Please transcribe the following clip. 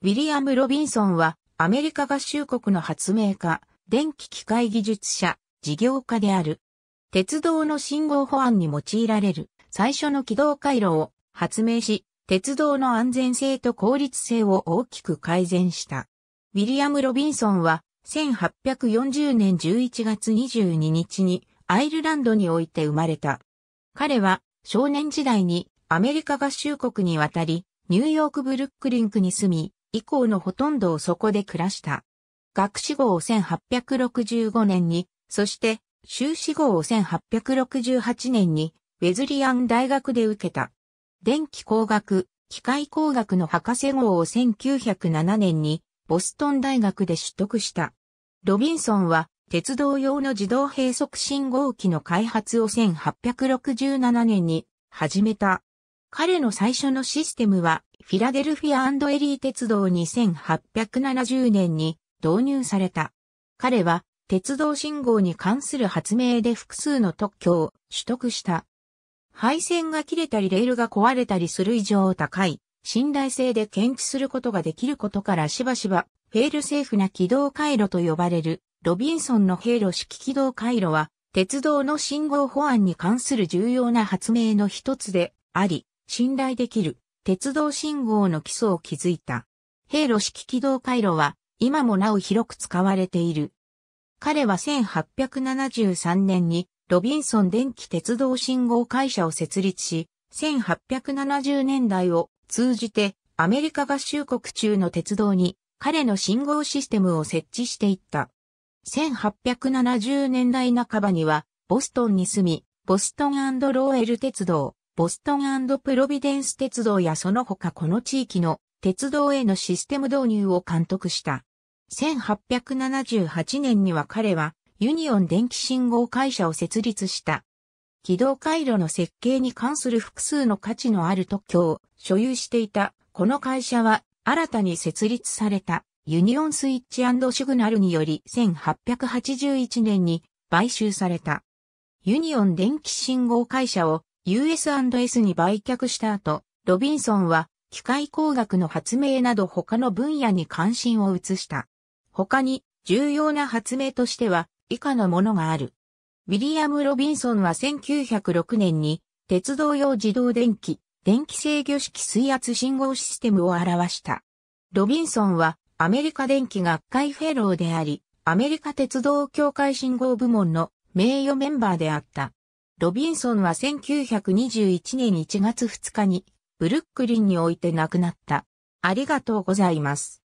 ウィリアム・ロビンソンは、アメリカ合衆国の発明家、電気機械技術者、事業家である。鉄道の信号保安に用いられる最初の軌道回路を発明し、鉄道の安全性と効率性を大きく改善した。ウィリアム・ロビンソンは、1840年11月22日にアイルランドにおいて生まれた。彼は少年時代にアメリカ合衆国に渡り、ニューヨークブルックリンクに住み、以降のほとんどをそこで暮らした。学士号を1865年に、そして修士号を1868年に、ウェズリアン大学で受けた。電気工学、機械工学の博士号を1907年に、ボストン大学で取得した。ロビンソンは、鉄道用の自動閉塞信号機の開発を1867年に始めた。彼の最初のシステムはフィラデルフィアエリー鉄道2870年に導入された。彼は鉄道信号に関する発明で複数の特許を取得した。配線が切れたりレールが壊れたりする以上高い信頼性で検知することができることからしばしばフェールセーフな軌道回路と呼ばれるロビンソンの経路式軌道回路は鉄道の信号保安に関する重要な発明の一つであり信頼できる鉄道信号の基礎を築いた。平路式軌道回路は今もなお広く使われている。彼は1873年にロビンソン電気鉄道信号会社を設立し、1870年代を通じてアメリカ合衆国中の鉄道に彼の信号システムを設置していった。1870年代半ばにはボストンに住み、ボストンローエル鉄道、ボストンプロビデンス鉄道やその他この地域の鉄道へのシステム導入を監督した。1878年には彼はユニオン電気信号会社を設立した。軌道回路の設計に関する複数の価値のある特許を所有していたこの会社は新たに設立されたユニオンスイッチシグナルにより1881年に買収された。ユニオン電気信号会社を US&S に売却した後、ロビンソンは機械工学の発明など他の分野に関心を移した。他に重要な発明としては以下のものがある。ウィリアム・ロビンソンは1906年に鉄道用自動電気、電気制御式水圧信号システムを表した。ロビンソンはアメリカ電気学会フェローであり、アメリカ鉄道協会信号部門の名誉メンバーであった。ロビンソンは1921年1月2日にブルックリンにおいて亡くなった。ありがとうございます。